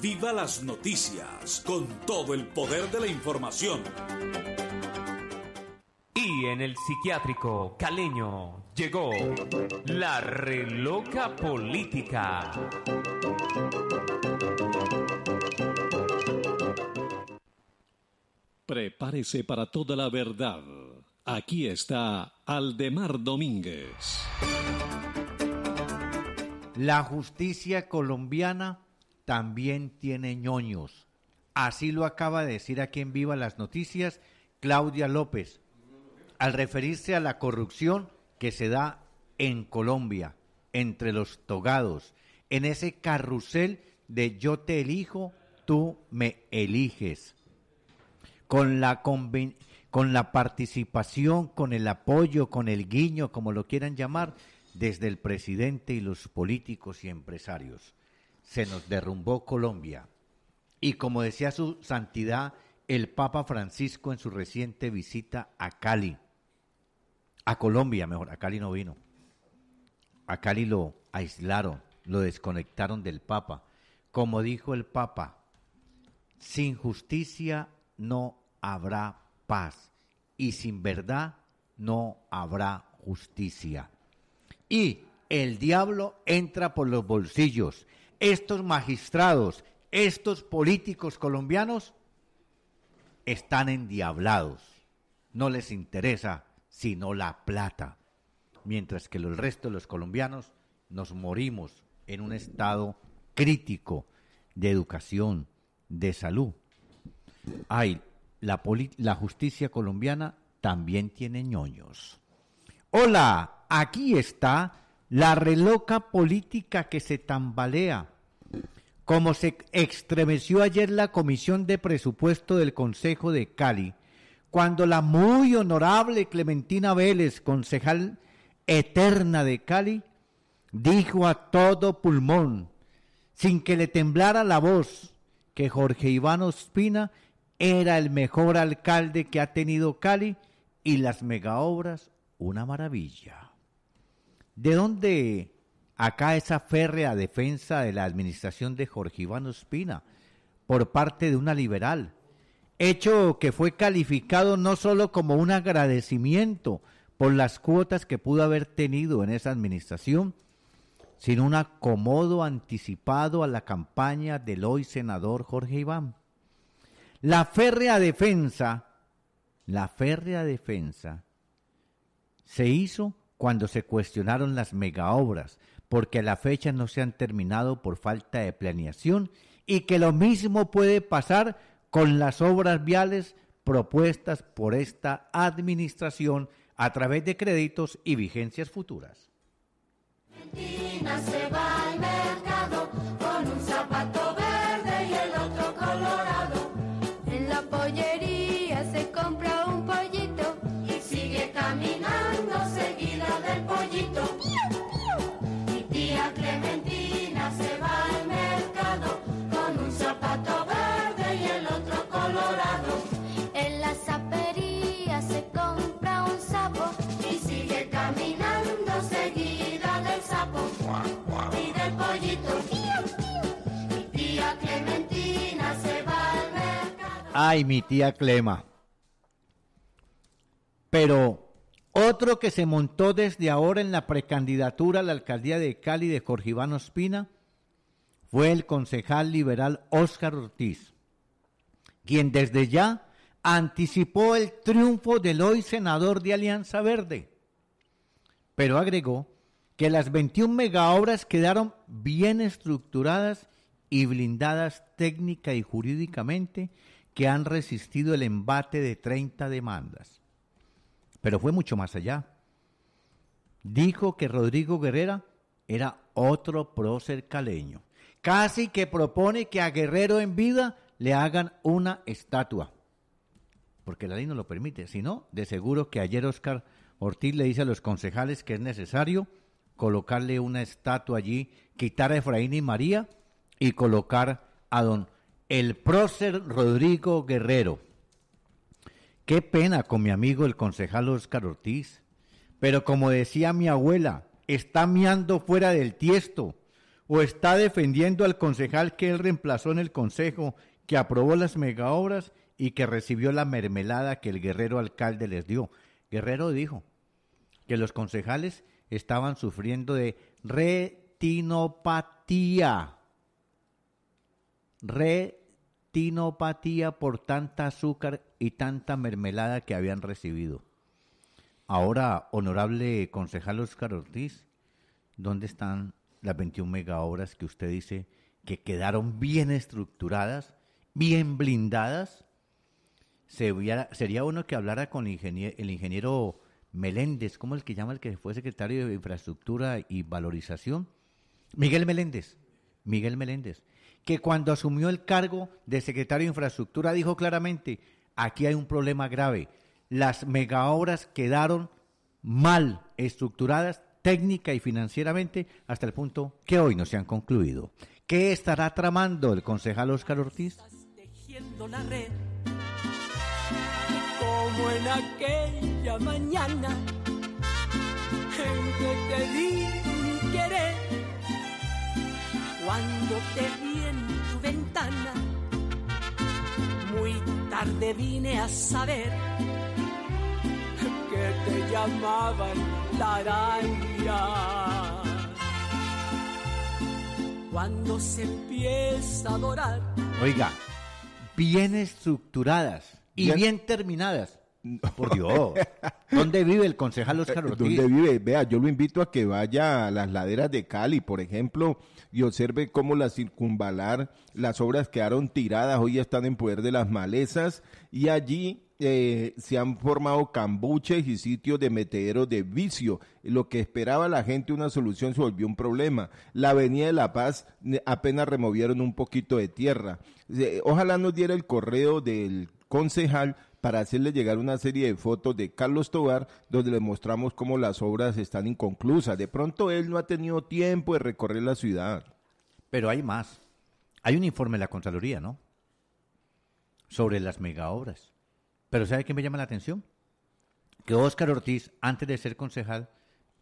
Viva las noticias con todo el poder de la información. Y en el psiquiátrico caleño llegó la reloca política. Prepárese para toda la verdad. Aquí está Aldemar Domínguez. La justicia colombiana también tiene ñoños. Así lo acaba de decir aquí en Viva las Noticias Claudia López, al referirse a la corrupción que se da en Colombia, entre los togados, en ese carrusel de yo te elijo, tú me eliges. Con la, con la participación, con el apoyo, con el guiño, como lo quieran llamar, desde el presidente y los políticos y empresarios se nos derrumbó Colombia. Y como decía su santidad el Papa Francisco en su reciente visita a Cali, a Colombia mejor, a Cali no vino, a Cali lo aislaron, lo desconectaron del Papa. Como dijo el Papa, sin justicia no habrá paz y sin verdad no habrá justicia. Y el diablo entra por los bolsillos estos magistrados, estos políticos colombianos están endiablados. No les interesa sino la plata. Mientras que los resto de los colombianos nos morimos en un estado crítico de educación, de salud. Ay, la, la justicia colombiana también tiene ñoños. Hola, aquí está la reloca política que se tambalea, como se extremeció ayer la Comisión de Presupuesto del Consejo de Cali, cuando la muy honorable Clementina Vélez, concejal eterna de Cali, dijo a todo pulmón, sin que le temblara la voz, que Jorge Iván Ospina era el mejor alcalde que ha tenido Cali y las megaobras una maravilla. ¿De dónde acá esa férrea defensa de la administración de Jorge Iván Ospina por parte de una liberal? Hecho que fue calificado no solo como un agradecimiento por las cuotas que pudo haber tenido en esa administración, sino un acomodo anticipado a la campaña del hoy senador Jorge Iván. La férrea defensa, la férrea defensa se hizo cuando se cuestionaron las megaobras, porque a la fecha no se han terminado por falta de planeación y que lo mismo puede pasar con las obras viales propuestas por esta administración a través de créditos y vigencias futuras. Ay, mi tía Clema. Pero otro que se montó desde ahora en la precandidatura a la alcaldía de Cali de Iván Ospina fue el concejal liberal Óscar Ortiz, quien desde ya anticipó el triunfo del hoy senador de Alianza Verde, pero agregó que las 21 megaobras quedaron bien estructuradas y blindadas técnica y jurídicamente que han resistido el embate de 30 demandas. Pero fue mucho más allá. Dijo que Rodrigo Guerrera era otro prócer caleño. Casi que propone que a Guerrero en vida le hagan una estatua. Porque la ley no lo permite. Si no, de seguro que ayer Oscar Ortiz le dice a los concejales que es necesario colocarle una estatua allí, quitar a Efraín y María y colocar a don el prócer Rodrigo Guerrero. Qué pena con mi amigo el concejal Oscar Ortiz. Pero como decía mi abuela, está miando fuera del tiesto o está defendiendo al concejal que él reemplazó en el consejo, que aprobó las megaobras y que recibió la mermelada que el guerrero alcalde les dio. Guerrero dijo que los concejales estaban sufriendo de retinopatía. Re por tanta azúcar y tanta mermelada que habían recibido. Ahora, honorable concejal Óscar Ortiz, ¿dónde están las 21 megaobras que usted dice que quedaron bien estructuradas, bien blindadas? Sería, sería uno que hablara con el ingeniero Meléndez, ¿cómo el que llama el que fue secretario de Infraestructura y Valorización? Miguel Meléndez. Miguel Meléndez que cuando asumió el cargo de secretario de Infraestructura dijo claramente, aquí hay un problema grave. Las megaobras quedaron mal estructuradas técnica y financieramente hasta el punto que hoy no se han concluido. ¿Qué estará tramando el concejal Oscar Ortiz? red, como en aquella mañana Gente que cuando te vi en tu ventana. Muy tarde vine a saber que te llamaban la araña. Cuando se empieza a dorar. Oiga, bien estructuradas y bien, bien terminadas. Por Dios. ¿Dónde vive el concejal Oscar eh, Ortiz? ¿Dónde vive? Vea, yo lo invito a que vaya a las laderas de Cali, por ejemplo, y observe cómo la circunvalar, las obras quedaron tiradas, hoy están en poder de las malezas, y allí eh, se han formado cambuches y sitios de metederos de vicio. Lo que esperaba la gente, una solución, se volvió un problema. La Avenida de la Paz eh, apenas removieron un poquito de tierra. ojalá nos diera el correo del concejal para hacerle llegar una serie de fotos de Carlos Tobar donde le mostramos cómo las obras están inconclusas. De pronto él no ha tenido tiempo de recorrer la ciudad. Pero hay más. Hay un informe de la Contraloría, ¿no? Sobre las megaobras. Pero ¿sabe qué me llama la atención? Que Óscar Ortiz, antes de ser concejal,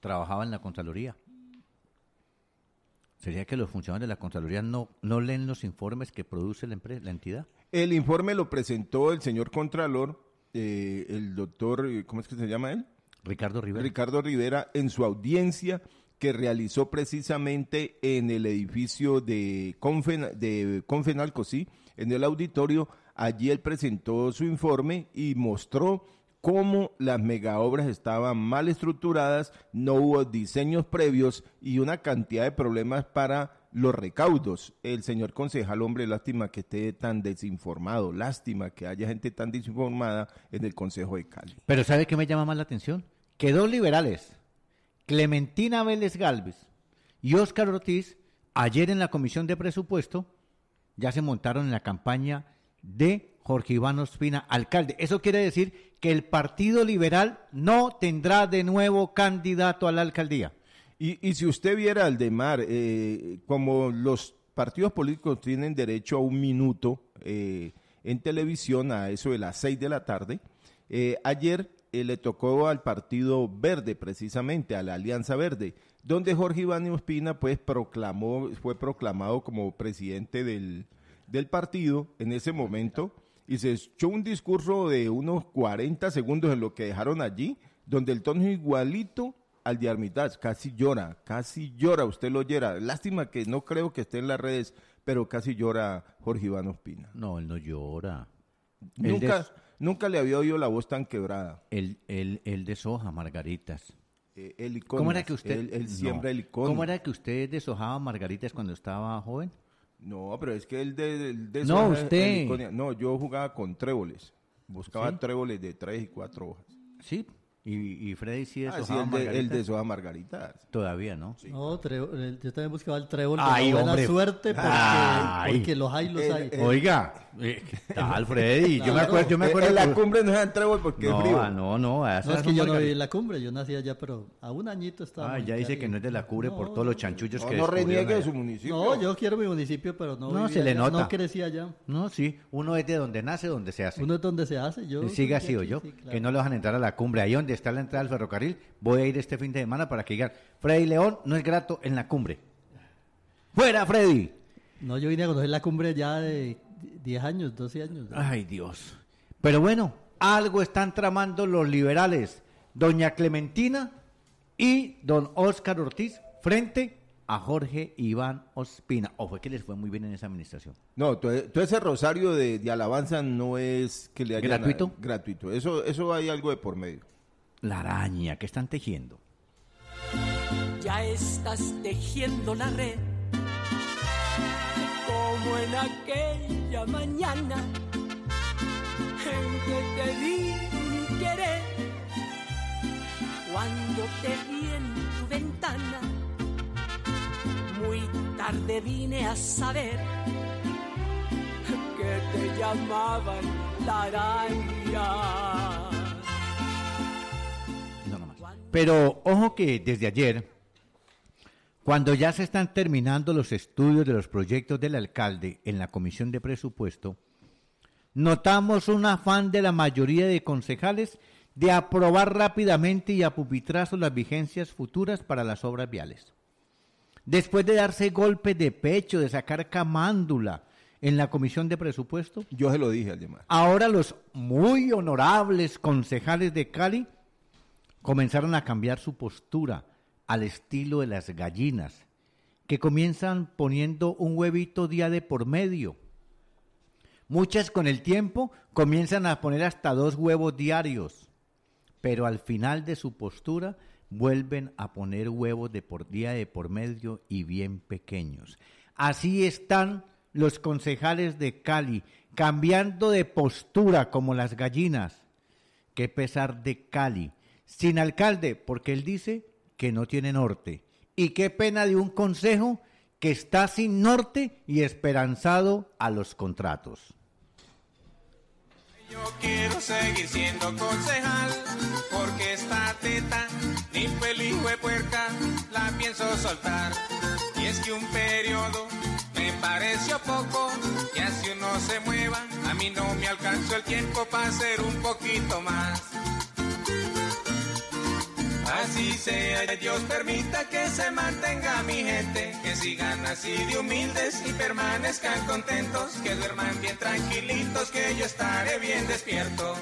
trabajaba en la Contraloría. ¿Sería que los funcionarios de la Contraloría no, no leen los informes que produce la entidad? El informe lo presentó el señor Contralor, eh, el doctor, eh, ¿cómo es que se llama él? Ricardo Rivera. Ricardo Rivera en su audiencia que realizó precisamente en el edificio de, Confenalcosí, de Confenalco, en el auditorio. Allí él presentó su informe y mostró cómo las megaobras estaban mal estructuradas, no hubo diseños previos y una cantidad de problemas para los recaudos. El señor concejal, hombre, lástima que esté tan desinformado, lástima que haya gente tan desinformada en el Consejo de Cali. Pero ¿sabe qué me llama más la atención? Que dos liberales, Clementina Vélez Galvez y Óscar Ortiz, ayer en la Comisión de Presupuesto, ya se montaron en la campaña de Jorge Iván Ospina, alcalde. Eso quiere decir que el Partido Liberal no tendrá de nuevo candidato a la alcaldía. Y, y si usted viera al de Mar, eh, como los partidos políticos tienen derecho a un minuto eh, en televisión a eso de las seis de la tarde, eh, ayer eh, le tocó al Partido Verde, precisamente, a la Alianza Verde, donde Jorge Iván Ospina pues, proclamó, fue proclamado como presidente del, del partido en ese momento y se echó un discurso de unos 40 segundos en lo que dejaron allí, donde el tono igualito al de casi llora, casi llora, usted lo oyera. Lástima que no creo que esté en las redes, pero casi llora Jorge Iván Ospina. No, él no llora. Nunca, nunca le había oído la voz tan quebrada. Él, eh, el deshoja margaritas. el ¿Cómo era que usted? Él, siembra el icono. ¿Cómo era que usted deshojaba margaritas cuando estaba joven? No, pero es que él de, No, usted. no, yo jugaba con tréboles. Buscaba tréboles de tres y cuatro hojas. Sí, y, y Freddy sí es ah, el, de, el de Margarita. Todavía, ¿no? No, eh, yo también buscaba el trébol buena suerte porque, porque, los hay, los hay. Oiga, eh, tal, Freddy? Yo me acuerdo. Yo me eh, acuerdo en la cumbre no era trébol porque ah, no, es No, no, no. es que yo no viví en la cumbre, yo nací allá, pero a un añito estaba. Ah, ya dice que no es de la cumbre por todos los chanchullos que No reniegue de su municipio. No, yo quiero mi municipio, pero no. No, se le nota. No crecí allá. No, sí. Uno es de donde nace, donde se hace. Uno es donde se hace, yo. sigue así o yo. Que no lo dejan entrar a la cumbre. Ahí donde está la entrada del ferrocarril, voy a ir este fin de semana para que digan, Freddy León no es grato en la cumbre. ¡Fuera, Freddy! No, yo vine a conocer la cumbre ya de 10 años, 12 años. Ay, Dios. Pero bueno, algo están tramando los liberales, doña Clementina y don Óscar Ortiz, frente a Jorge Iván Ospina. ¿O fue que les fue muy bien en esa administración? No, todo, ese rosario de, alabanza no es que le haya... ¿Gratuito? gratuito. Eso, eso hay algo de por medio la araña? que están tejiendo? Ya estás tejiendo la red, como en aquella mañana en que te di mi querer, cuando te vi en tu ventana, muy tarde vine a saber que te llamaban la araña. Pero ojo que desde ayer, cuando ya se están terminando los estudios de los proyectos del alcalde en la Comisión de Presupuesto, notamos un afán de la mayoría de concejales de aprobar rápidamente y a pupitrazo las vigencias futuras para las obras viales. Después de darse golpes de pecho, de sacar camándula en la comisión de presupuesto. Yo se lo dije al demás. Ahora los muy honorables concejales de Cali comenzaron a cambiar su postura al estilo de las gallinas, que comienzan poniendo un huevito día de por medio. Muchas con el tiempo comienzan a poner hasta dos huevos diarios, pero al final de su postura vuelven a poner huevos de por día de por medio y bien pequeños. Así están los concejales de Cali, cambiando de postura como las gallinas. Qué pesar de Cali, sin alcalde, porque él dice que no tiene norte. Y qué pena de un consejo que está sin norte y esperanzado a los contratos. Yo quiero seguir siendo concejal, porque esta teta, ni peligro de puerca, la pienso soltar. Y es que un periodo me pareció poco, y así uno se mueva, a mí no me alcanzó el tiempo para hacer un poquito más. Así sea, Dios permita que se mantenga mi gente, que sigan así de humildes y permanezcan contentos, que duerman bien tranquilitos, que yo estaré bien despierto.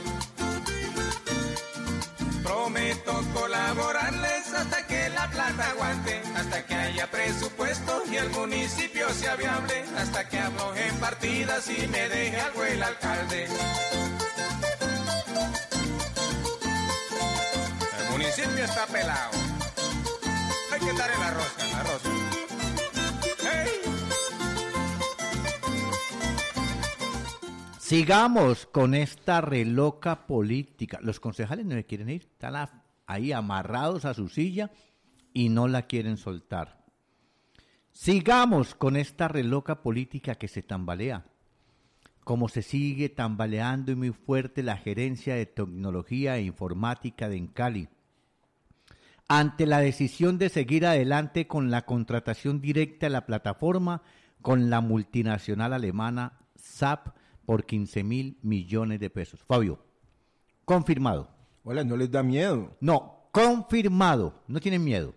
Prometo colaborarles hasta que la plata aguante, hasta que haya presupuesto y el municipio sea viable, hasta que abrojen partidas y me deje algo el alcalde. está pelado. Hay que darle la rosca, la Sigamos con esta reloca política. Los concejales no le quieren ir, están ahí amarrados a su silla y no la quieren soltar. Sigamos con esta reloca política que se tambalea. Como se sigue tambaleando y muy fuerte la gerencia de tecnología e informática de Encali, ante la decisión de seguir adelante con la contratación directa de la plataforma con la multinacional alemana SAP por 15 mil millones de pesos. Fabio, confirmado. Hola, ¿no les da miedo? No, confirmado. No tienen miedo.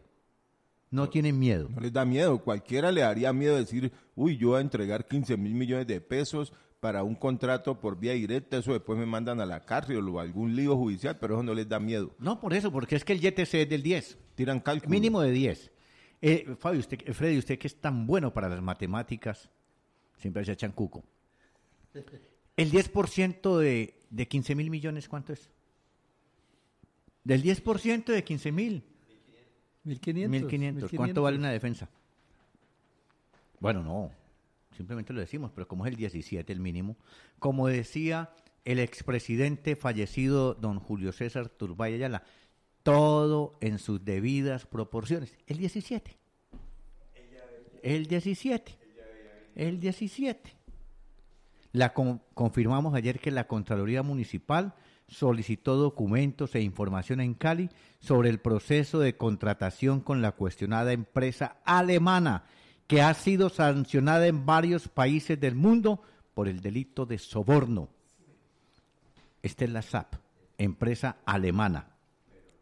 No, tienen miedo. No les da miedo. Cualquiera le daría miedo decir, uy, yo voy a entregar 15 mil millones de pesos para un contrato por vía directa, eso después me mandan a la cárcel o algún lío judicial, pero eso no les da miedo. No, por eso, porque es que el YTC es del 10. Tiran cálculo. Mínimo de 10. Eh, Fabio, usted, Freddy, usted que es tan bueno para las matemáticas, siempre se echan cuco. El 10% de, de 15 mil millones, ¿cuánto es? Del 10% de 15 mil. 1500. 1500. ¿Cuánto vale una defensa? Bueno, no simplemente lo decimos, pero como es el 17 el mínimo, como decía el expresidente fallecido don Julio César Turbay Ayala, todo en sus debidas proporciones. El 17. El 17. El 17. La confirmamos ayer que la Contraloría Municipal solicitó documentos e información en Cali sobre el proceso de contratación con la cuestionada empresa alemana que ha sido sancionada en varios países del mundo por el delito de soborno. Esta es la SAP, empresa alemana.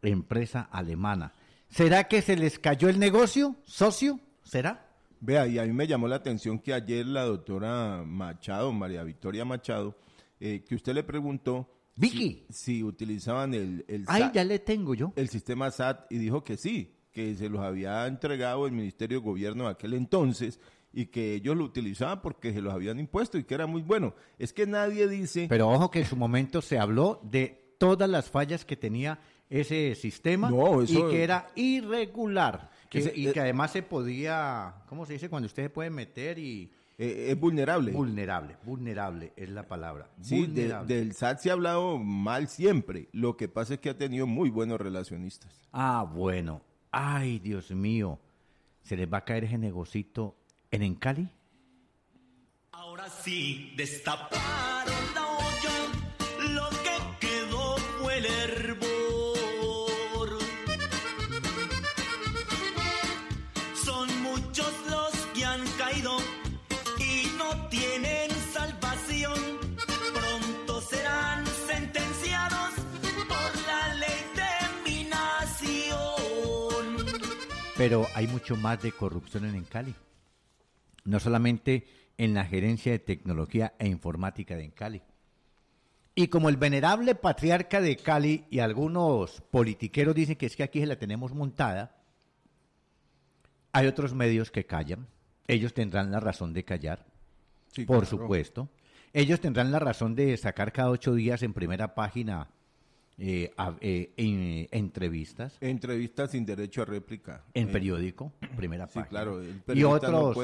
Empresa alemana. ¿Será que se les cayó el negocio, socio? ¿Será? Vea, y a mí me llamó la atención que ayer la doctora Machado, María Victoria Machado, eh, que usted le preguntó Vicky. Si, utilizaban el, el ya le tengo yo. El sistema SAT y dijo que sí, que se los había entregado el Ministerio de Gobierno de aquel entonces y que ellos lo utilizaban porque se los habían impuesto y que era muy bueno. Es que nadie dice... Pero ojo que en su momento se habló de todas las fallas que tenía ese sistema y que era irregular y eh, que además se podía, ¿cómo se dice? Cuando usted se puede meter y... Eh, es vulnerable. Vulnerable, vulnerable es la palabra. Sí, del SAT se ha hablado mal siempre. Lo que pasa es que ha tenido muy buenos relacionistas. Ah, bueno ay Dios mío, se les va a caer ese negocito en Encali. Ahora sí, destaparon Pero hay mucho más de corrupción en Encali. No solamente en la gerencia de tecnología e informática de Encali. Y como el venerable patriarca de Cali y algunos politiqueros dicen que es que aquí se la tenemos montada, hay otros medios que callan. Ellos tendrán la razón de callar, por supuesto. Ellos tendrán la razón de sacar cada ocho días en primera página eh, eh, en, eh, entrevistas. Entrevistas sin derecho a réplica. En periódico, primera página. y otros,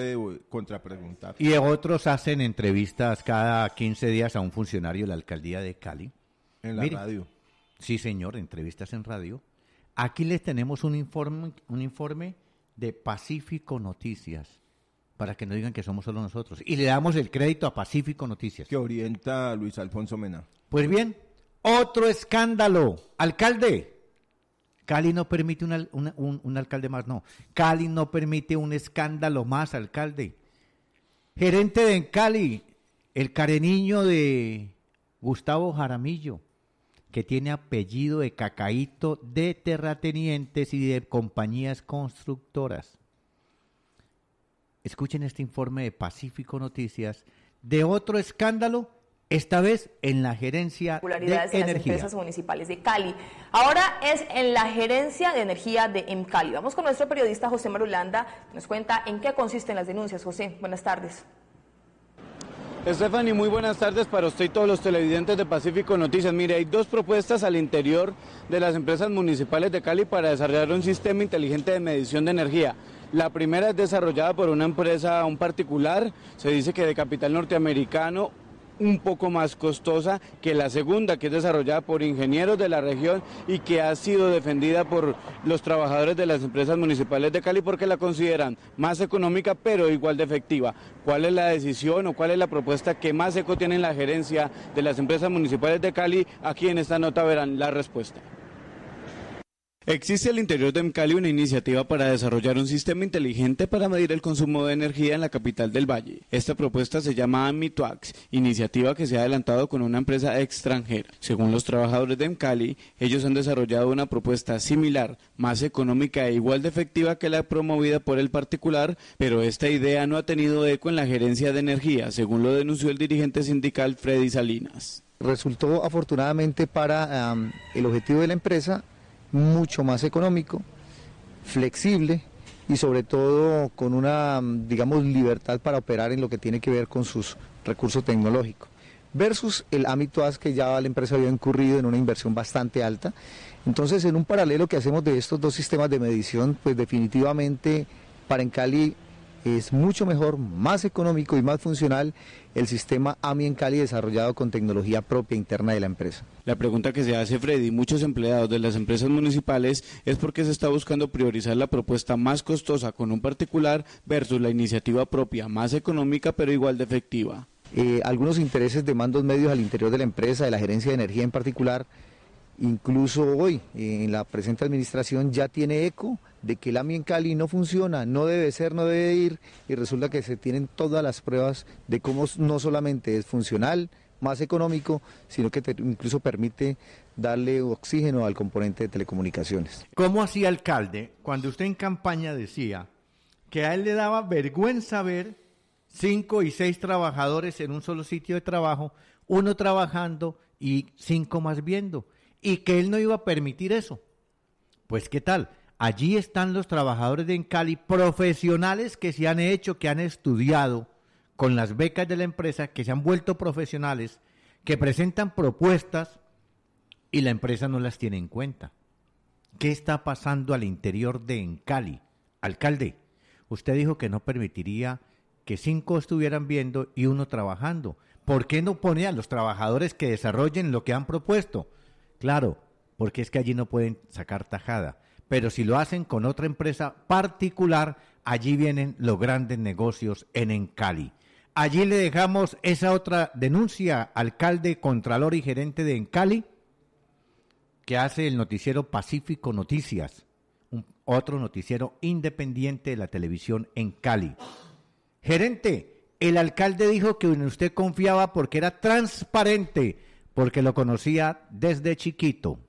Y otros hacen entrevistas cada 15 días a un funcionario de la alcaldía de Cali. En la radio. Sí, señor, entrevistas en radio. Aquí les tenemos un informe, un informe de Pacífico Noticias para que no digan que somos solo nosotros. Y le damos el crédito a Pacífico Noticias. Que orienta Luis Alfonso Mena. Pues bien, otro escándalo. Alcalde, Cali no permite un, un alcalde más, no. Cali no permite un escándalo más, alcalde. Gerente de Cali, el careniño de Gustavo Jaramillo, que tiene apellido de cacaíto de terratenientes y de compañías constructoras. Escuchen este informe de Pacífico Noticias de otro escándalo esta vez en la gerencia de, de las empresas municipales de Cali. Ahora es en la gerencia de energía de EMCALI. Vamos con nuestro periodista José Marulanda, que nos cuenta en qué consisten las denuncias. José, buenas tardes. Stephanie, muy buenas tardes para usted y todos los televidentes de Pacífico Noticias. Mire, hay dos propuestas al interior de las empresas municipales de Cali para desarrollar un sistema inteligente de medición de energía. La primera es desarrollada por una empresa, un particular, se dice que de capital norteamericano, un poco más costosa que la segunda, que es desarrollada por ingenieros de la región y que ha sido defendida por los trabajadores de las empresas municipales de Cali porque la consideran más económica pero igual de efectiva. ¿Cuál es la decisión o cuál es la propuesta que más eco tiene en la gerencia de las empresas municipales de Cali? Aquí en esta nota verán la respuesta. Existe al interior de MCALI una iniciativa para desarrollar un sistema inteligente para medir el consumo de energía en la capital del valle. Esta propuesta se llama Amitwax, iniciativa que se ha adelantado con una empresa extranjera. Según los trabajadores de MCALI, ellos han desarrollado una propuesta similar, más económica e igual de efectiva que la promovida por el particular, pero esta idea no ha tenido eco en la gerencia de energía, según lo denunció el dirigente sindical Freddy Salinas. Resultó afortunadamente para el objetivo de la empresa mucho más económico, flexible y sobre todo con una, mm, digamos, libertad para operar en lo que tiene que ver con sus recursos tecnológicos. Versus el as que ya la empresa había incurrido en una inversión bastante alta. Entonces, en un paralelo que hacemos de estos dos sistemas de medición, pues definitivamente para Encali es mucho mejor, más económico y más funcional el sistema AMI en Cali desarrollado con tecnología propia interna de la empresa. La pregunta que se hace Freddy, y muchos empleados de las empresas municipales es porque se está buscando priorizar la propuesta más costosa con un particular versus la iniciativa propia más económica pero igual de efectiva. Eh, algunos intereses de mandos medios al interior de la empresa, de la gerencia de energía en particular, incluso hoy eh, en la presente administración ya tiene eco de que el AMI Cali no funciona, no debe ser, no debe ir, y resulta que se tienen todas las pruebas de cómo no solamente es funcional, más económico, sino que incluso permite darle oxígeno al componente de telecomunicaciones. ¿Cómo hacía alcalde cuando usted en campaña decía que a él le daba vergüenza ver cinco y seis trabajadores en un solo sitio de trabajo, uno trabajando y cinco más viendo, y que él no iba a permitir eso? Pues qué tal, Allí están los trabajadores de Encali, profesionales que se han hecho, que han estudiado con las becas de la empresa, que se han vuelto profesionales, que presentan propuestas y la empresa no las tiene en cuenta. ¿Qué está pasando al interior de Encali? Alcalde, usted dijo que no permitiría que cinco estuvieran viendo y uno trabajando. ¿Por qué no pone a los trabajadores que desarrollen lo que han propuesto? Claro, porque es que allí no pueden sacar tajada pero si lo hacen con otra empresa particular, allí vienen los grandes negocios en Encali. Allí le dejamos esa otra denuncia, alcalde, contralor y gerente de Encali, que hace el noticiero Pacífico Noticias, otro noticiero independiente de la televisión en Cali. Gerente, el alcalde dijo que en usted confiaba porque era transparente, porque lo conocía desde chiquito.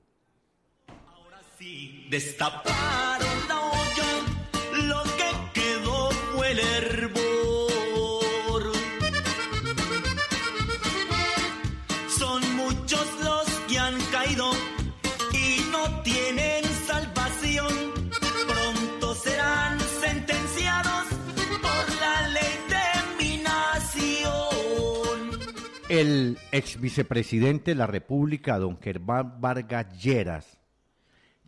Destaparon la olla, lo que quedó fue el hervor. Son muchos los que han caído y no tienen salvación. Pronto serán sentenciados por la ley de mi nación. El ex vicepresidente de la República, don Germán Vargas Lleras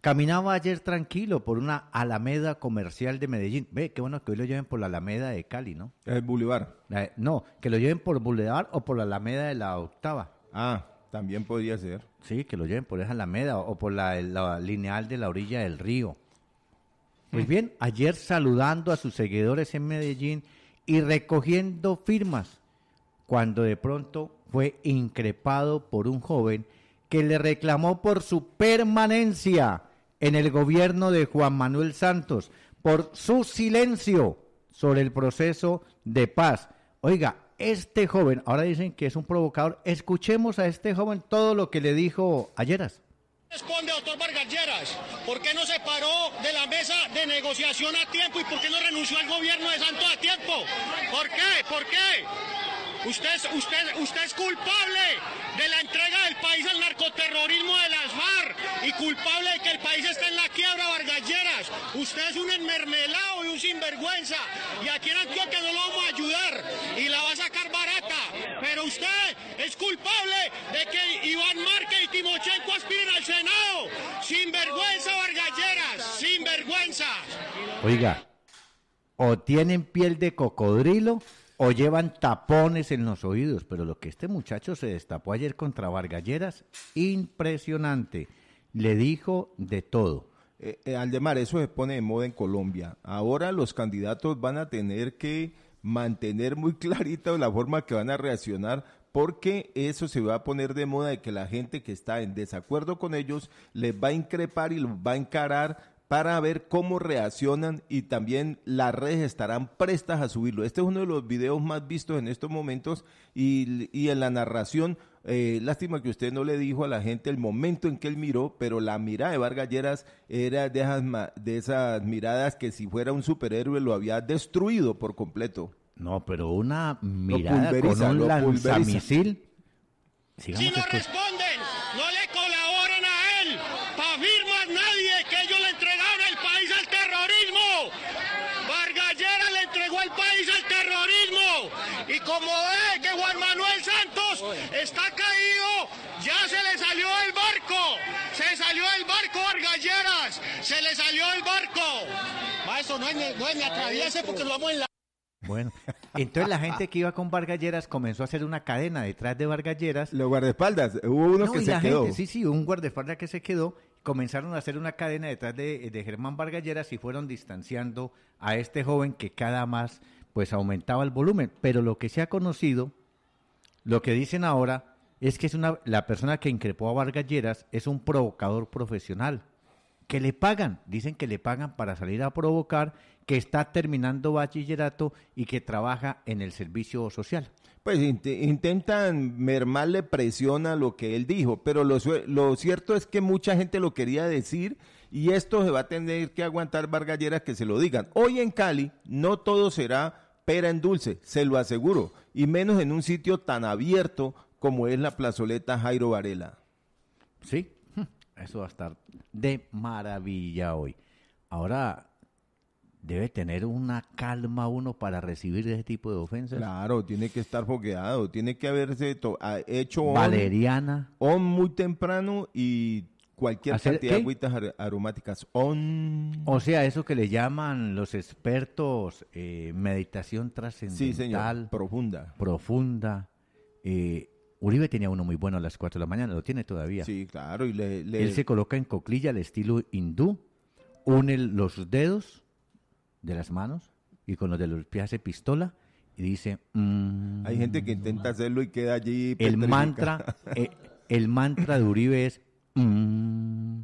Caminaba ayer tranquilo por una alameda comercial de Medellín. Ve, qué bueno que hoy lo lleven por la alameda de Cali, ¿no? El Boulevard. no, que lo lleven por Boulevard o por la alameda de la octava. Ah, también podría ser. Sí, que lo lleven por esa alameda o por la, la lineal de la orilla del río. Pues mm. bien, ayer saludando a sus seguidores en Medellín y recogiendo firmas, cuando de pronto fue increpado por un joven que le reclamó por su permanencia en el gobierno de Juan Manuel Santos por su silencio sobre el proceso de paz. Oiga, este joven, ahora dicen que es un provocador, escuchemos a este joven todo lo que le dijo ayeras. Responde, doctor Vargas ¿por qué no se paró de la mesa de negociación a tiempo y por qué no renunció al gobierno de Santos a tiempo? ¿Por qué? ¿Por qué? Usted, usted, usted es culpable de la entrega del país al narcoterrorismo de las FARC y culpable de que el país esté en la quiebra, Vargalleras. Usted es un enmermelado y un sinvergüenza. Y aquí en que no lo vamos a ayudar y la va a sacar barata. Pero usted es culpable de que Iván Márquez y Timochenko aspiren al Senado. Sinvergüenza, Vargalleras. Sinvergüenza. Oiga, o tienen piel de cocodrilo o llevan tapones en los oídos, pero lo que este muchacho se destapó ayer contra Vargalleras, impresionante. Le dijo de todo. Al eh, eh, Aldemar, eso se pone de moda en Colombia. Ahora los candidatos van a tener que mantener muy clarita la forma que van a reaccionar porque eso se va a poner de moda de que la gente que está en desacuerdo con ellos les va a increpar y los va a encarar para ver cómo reaccionan y también las redes estarán prestas a subirlo. Este es uno de los videos más vistos en estos momentos y, en la narración. Eh, lástima que usted no le dijo a la gente el momento en que él miró, pero la mirada de Vargas Lleras era de esas, de esas miradas que si fuera un superhéroe lo había destruido por completo. No, pero una mirada con un lanzamisil. Si no responde, playeras, se le salió el barco. eso no, me, atraviese porque lo vamos en la... Bueno, entonces la gente que iba con Vargalleras comenzó a hacer una cadena detrás de Vargalleras. Los guardaespaldas, hubo unos que se quedó. sí, sí, un guardaespaldas que se quedó. Comenzaron a hacer una cadena detrás de, de Germán Vargalleras y fueron distanciando a este joven que cada más pues aumentaba el volumen. Pero lo que se ha conocido, lo que dicen ahora, es que es una, la persona que increpó a Vargalleras es un provocador profesional que le pagan, dicen que le pagan para salir a provocar, que está terminando bachillerato y que trabaja en el servicio social. Pues intentan mermarle presión a lo que él dijo, pero lo, lo, cierto es que mucha gente lo quería decir y esto se va a tener que aguantar Vargallera que se lo digan. Hoy en Cali no todo será pera en dulce, se lo aseguro, y menos en un sitio tan abierto como es la plazoleta Jairo Varela. Sí, eso va a estar de maravilla hoy. Ahora debe tener una calma uno para recibir ese tipo de ofensas. Claro, tiene que estar foqueado. tiene que haberse ah, hecho on, valeriana muy temprano y cualquier cantidad de agüitas aromáticas O sea, eso que le llaman los expertos eh, meditación trascendental, profunda, profunda. Eh, Uribe tenía uno muy bueno a las 4 de la mañana, lo tiene todavía. Sí, claro. Y le, Él se coloca en coclilla al estilo hindú, une los dedos de las manos y con los de los pies hace pistola y dice... Mm". Hay gente que intenta hacerlo y queda allí. El mantra, eh, el mantra de Uribe es... Mm,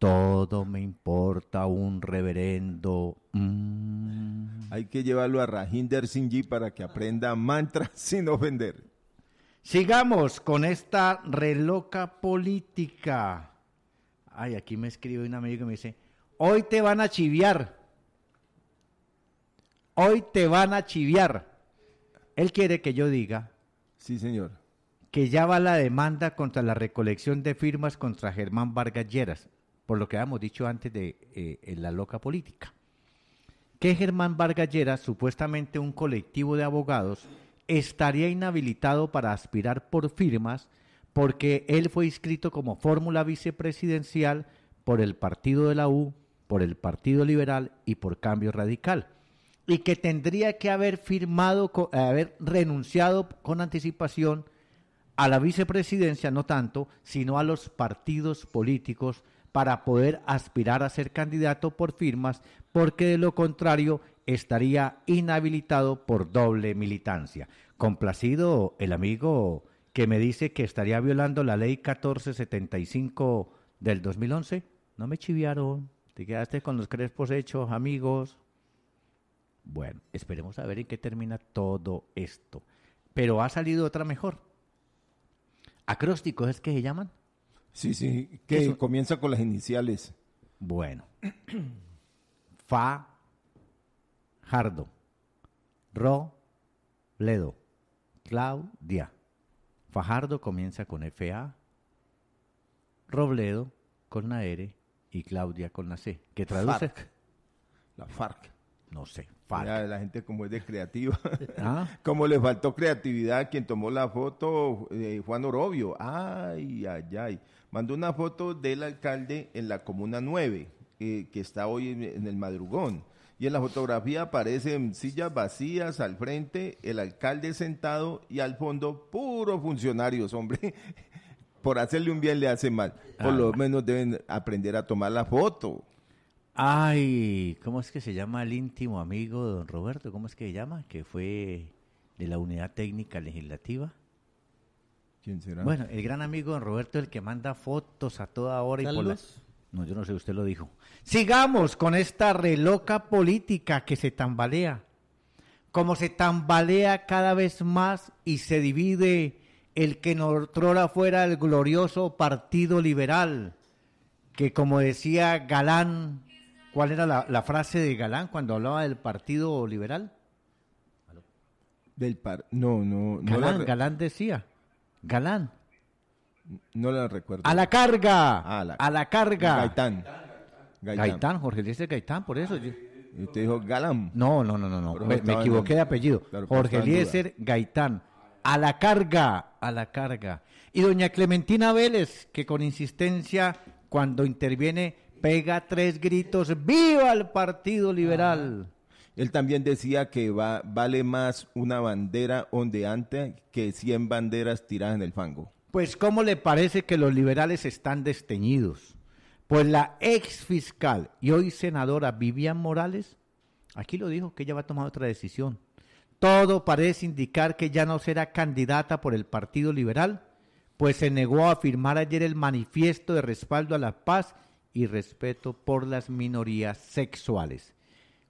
todo me importa un reverendo. Mm". Hay que llevarlo a Rajinder Singh para que aprenda mantra sin ofender. Sigamos con esta reloca política. Ay, aquí me escribe un amigo que me dice, hoy te van a chiviar. Hoy te van a chiviar. Él quiere que yo diga. Sí, señor. Que ya va la demanda contra la recolección de firmas contra Germán Vargas por lo que habíamos dicho antes de eh, en la loca política. Que Germán Vargas supuestamente un colectivo de abogados, estaría inhabilitado para aspirar por firmas porque él fue inscrito como fórmula vicepresidencial por el Partido de la U, por el Partido Liberal y por Cambio Radical. Y que tendría que haber firmado, eh, haber renunciado con anticipación a la vicepresidencia, no tanto, sino a los partidos políticos para poder aspirar a ser candidato por firmas, porque de lo contrario estaría inhabilitado por doble militancia. Complacido el amigo que me dice que estaría violando la ley 1475 del 2011. No me chiviaron, te quedaste con los crespos hechos, amigos. Bueno, esperemos a ver en qué termina todo esto. Pero ha salido otra mejor. Acrósticos es que se llaman. Sí, sí, que comienza con las iniciales. Bueno. Fa, Fajardo Robledo, Claudia. Fajardo comienza con FA, Robledo con la R y Claudia con la C. ¿Qué traduce? La FARC. No sé, FARC. la gente como es de creativa. ¿Ah? como le faltó creatividad quien tomó la foto, eh, Juan Orobio. Ay, ay, ay. Mandó una foto del alcalde en la Comuna 9, eh, que está hoy en el madrugón y en la fotografía aparecen sillas vacías al frente, el alcalde sentado y al fondo puros funcionarios, hombre. Por hacerle un bien le hace mal. Por lo ah. menos deben aprender a tomar la foto. Ay, ¿cómo es que se llama el íntimo amigo don Roberto? ¿Cómo es que se llama? Que fue de la unidad técnica legislativa. ¿Quién será? Bueno, el gran amigo don Roberto, el que manda fotos a toda hora y por las no, yo no sé, usted lo dijo. Sigamos con esta reloca política que se tambalea, como se tambalea cada vez más y se divide el que trola fuera el glorioso Partido Liberal, que como decía Galán, ¿cuál era la, frase de Galán cuando hablaba del Partido Liberal? Del par no, no, no. Galán, Galán decía, Galán, no la recuerdo. ¡A la carga! Ah, a, la... carga! Gaitán. Gaitán. Jorge Eliezer Gaitán, por eso. Y usted dijo Galán. No, no, no, no, Me, equivoqué de apellido. Jorge Eliezer Gaitán. A la carga, a la carga. Y doña Clementina Vélez, que con insistencia, cuando interviene, pega tres gritos, ¡viva el Partido Liberal! Ah. Él también decía que va, vale más una bandera ondeante que 100 banderas tiradas en el fango. Pues ¿cómo le parece que los liberales están desteñidos? Pues la ex fiscal y hoy senadora Vivian Morales, aquí lo dijo, que ella va a tomar otra decisión. Todo parece indicar que ya no será candidata por el Partido Liberal, pues se negó a firmar ayer el manifiesto de respaldo a la paz y respeto por las minorías sexuales.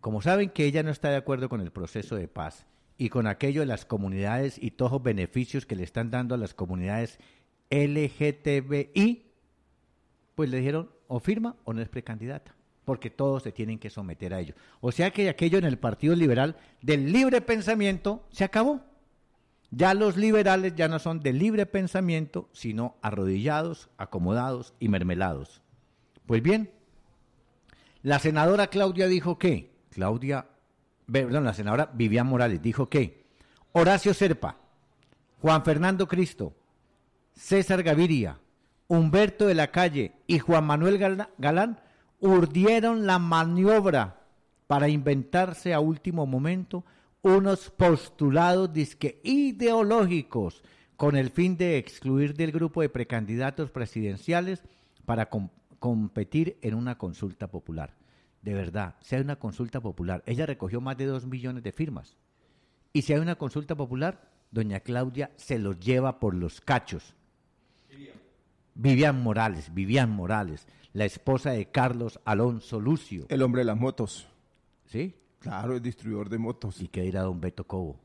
Como saben que ella no está de acuerdo con el proceso de paz, y con aquello de las comunidades y todos los beneficios que le están dando a las comunidades LGTBI, pues le dijeron o firma o no es precandidata, porque todos se tienen que someter a ello. O sea que aquello en el Partido Liberal del libre pensamiento se acabó. Ya los liberales ya no son de libre pensamiento, sino arrodillados, acomodados y mermelados. Pues bien, la senadora Claudia dijo que, Claudia la senadora Vivian Morales dijo que Horacio Serpa, Juan Fernando Cristo, César Gaviria, Humberto de la Calle y Juan Manuel Galán urdieron la maniobra para inventarse a último momento unos postulados ideológicos con el fin de excluir del grupo de precandidatos presidenciales para competir en una consulta popular de verdad, si hay una consulta popular, ella recogió más de dos millones de firmas. Y si hay una consulta popular, doña Claudia se los lleva por los cachos. Vivian, Morales, Vivian Morales, la esposa de Carlos Alonso Lucio. El hombre de las motos. ¿Sí? Claro, el distribuidor de motos. ¿Y que dirá don Beto Cobo?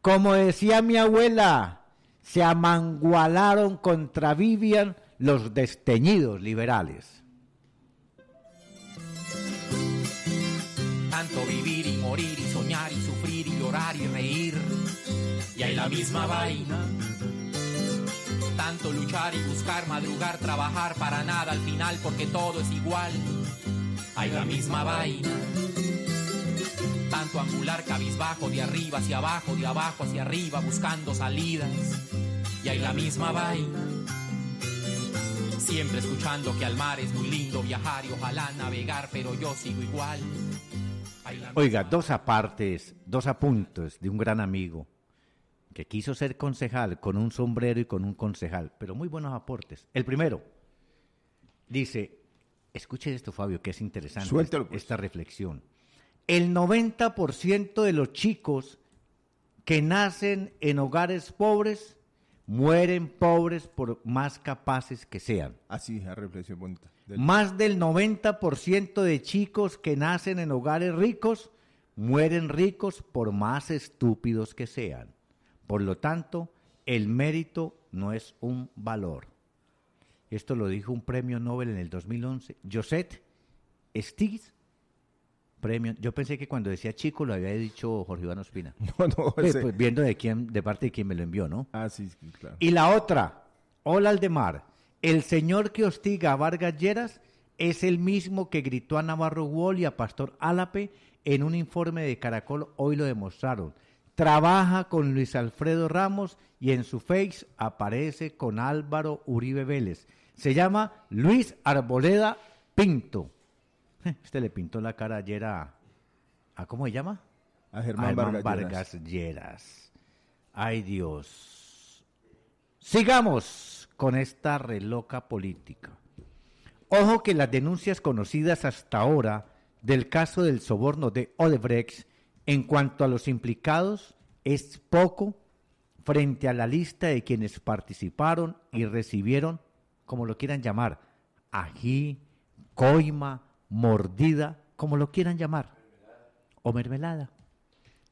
Como decía mi abuela, se amangualaron contra Vivian los desteñidos liberales. tanto vivir y morir y soñar y sufrir y llorar y reír. Y hay la misma vaina. Tanto luchar y buscar, madrugar, trabajar para nada al final porque todo es igual. Hay la misma vaina. Tanto angular cabizbajo de arriba hacia abajo, de abajo hacia arriba buscando salidas. Y hay la misma vaina. Siempre escuchando que al mar es muy lindo viajar y ojalá navegar, pero yo sigo igual. Oiga, dos apartes, dos apuntes de un gran amigo que quiso ser concejal con un sombrero y con un concejal, pero muy buenos aportes. El primero dice, escuche esto Fabio, que es interesante pues. esta reflexión. El 90% de los chicos que nacen en hogares pobres mueren pobres por más capaces que sean. Así, la reflexión bonita. Más del 90% de chicos que nacen en hogares ricos mueren ricos por más estúpidos que sean. Por lo tanto, el mérito no es un valor. Esto lo dijo un premio Nobel en el 2011, Josette Stiglitz. Premio. Yo pensé que cuando decía chico lo había dicho Jorge Iván Ospina. No, no, pues, pues, viendo de quién, de parte de quién me lo envió, ¿no? Ah, sí, claro. Y la otra, Hola Aldemar el señor que hostiga a Vargas Lleras es el mismo que gritó a Navarro Wall y a Pastor Álape en un informe de Caracol, hoy lo demostraron. Trabaja con Luis Alfredo Ramos y en su face aparece con Álvaro Uribe Vélez. Se llama Luis Arboleda Pinto. Usted eh, le pintó la cara ayer a... ¿a ¿Cómo se llama? A Germán, Vargas, Lleras. Ay Dios. Sigamos con esta reloca política. Ojo que las denuncias conocidas hasta ahora del caso del soborno de Odebrecht en cuanto a los implicados es poco frente a la lista de quienes participaron y recibieron, como lo quieran llamar, ají, coima, mordida, como lo quieran llamar, o mermelada.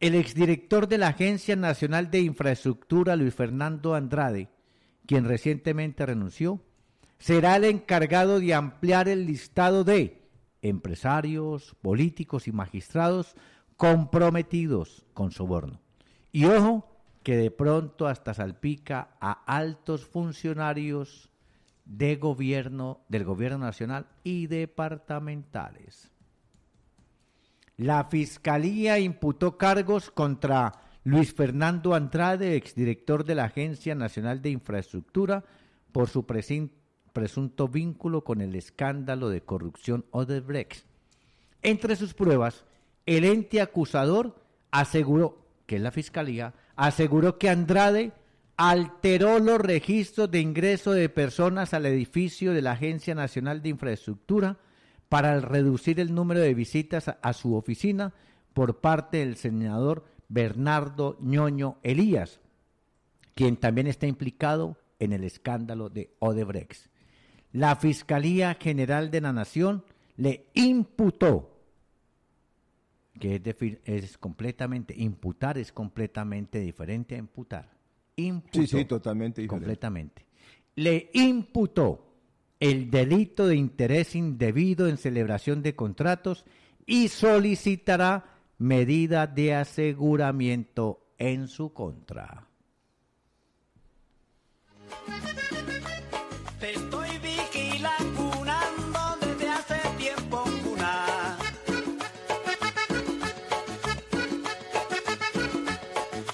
El exdirector de la Agencia Nacional de Infraestructura, Luis Fernando Andrade, quien recientemente renunció, será el encargado de ampliar el listado de empresarios, políticos y magistrados comprometidos con soborno. Y ojo, que de pronto hasta salpica a altos funcionarios de gobierno, del gobierno nacional y departamentales. La fiscalía imputó cargos contra Luis Fernando Andrade, exdirector de la Agencia Nacional de Infraestructura, por su presunto vínculo con el escándalo de corrupción Odebrecht. Entre sus pruebas, el ente acusador aseguró, que es la Fiscalía, aseguró que Andrade alteró los registros de ingreso de personas al edificio de la Agencia Nacional de Infraestructura para reducir el número de visitas a, a su oficina por parte del senador Bernardo Ñoño Elías, quien también está implicado en el escándalo de Odebrecht. La Fiscalía General de la Nación le imputó, que es, es completamente, imputar es completamente diferente a imputar. sí, sí, totalmente diferente. Completamente. Le imputó el delito de interés indebido en celebración de contratos y solicitará ...medidas de aseguramiento en su contra. Te estoy vigilando, desde hace tiempo, cuna.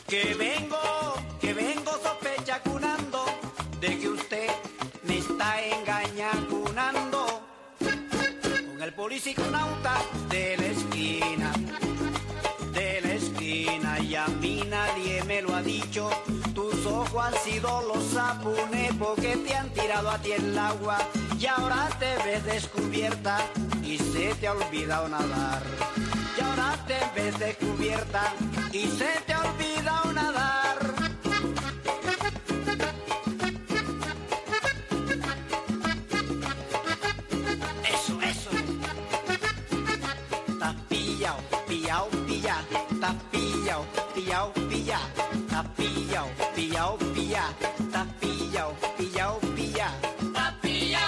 Que vengo, que vengo sospecha, cunando, de que usted me está engañando, con el policía de la esquina y a mí nadie me lo ha dicho. Tus ojos han sido los sapunes que te han tirado a ti el agua y ahora te ves descubierta y se te ha olvidado nadar. Y ahora te ves descubierta y se te ha olvidado nadar. pillao, pilla, pillao, pillao, pilla,